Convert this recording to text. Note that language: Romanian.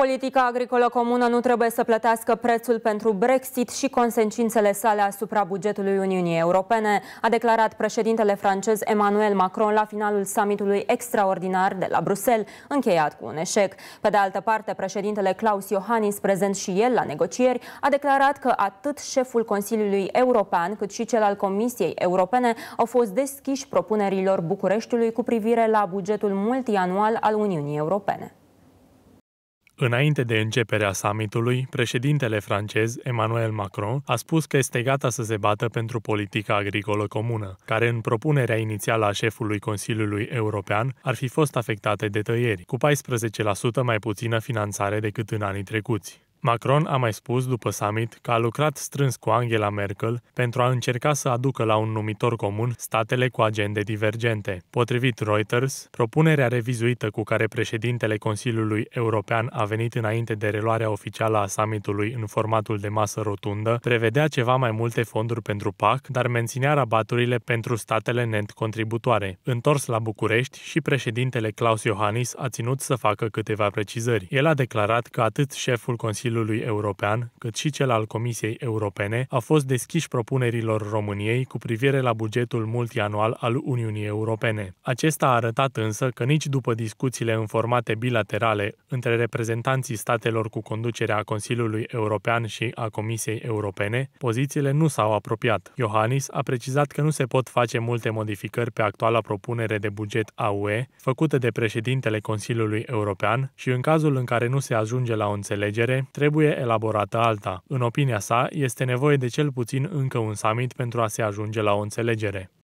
Politica agricolă comună nu trebuie să plătească prețul pentru Brexit și consecințele sale asupra bugetului Uniunii Europene, a declarat președintele francez Emmanuel Macron la finalul summitului extraordinar de la Bruxelles, încheiat cu un eșec. Pe de altă parte, președintele Claus Iohannis, prezent și el la negocieri, a declarat că atât șeful Consiliului European cât și cel al Comisiei Europene au fost deschiși propunerilor Bucureștiului cu privire la bugetul multianual al Uniunii Europene. Înainte de începerea summitului, președintele francez Emmanuel Macron a spus că este gata să se bată pentru politica agricolă comună, care în propunerea inițială a șefului Consiliului European ar fi fost afectată de tăieri, cu 14% mai puțină finanțare decât în anii trecuți. Macron a mai spus după summit că a lucrat strâns cu Angela Merkel pentru a încerca să aducă la un numitor comun statele cu agende divergente. Potrivit Reuters, propunerea revizuită cu care președintele Consiliului European a venit înainte de reluarea oficială a summitului în formatul de masă rotundă prevedea ceva mai multe fonduri pentru PAC, dar menținea rabaturile pentru statele net contributoare. Întors la București și președintele Claus Iohannis a ținut să facă câteva precizări. El a declarat că atât șeful Consiliului Consiliului European, cât și cel al Comisiei Europene, a fost deschis propunerilor României cu privire la bugetul multianual al Uniunii Europene. Acesta a arătat însă că nici după discuțiile informate bilaterale între reprezentanții statelor cu conducerea Consiliului European și a Comisiei Europene, pozițiile nu s-au apropiat. Iohannis a precizat că nu se pot face multe modificări pe actuala propunere de buget a UE, făcută de președintele Consiliului European, și în cazul în care nu se ajunge la o înțelegere, trebuie elaborată alta. În opinia sa, este nevoie de cel puțin încă un summit pentru a se ajunge la o înțelegere.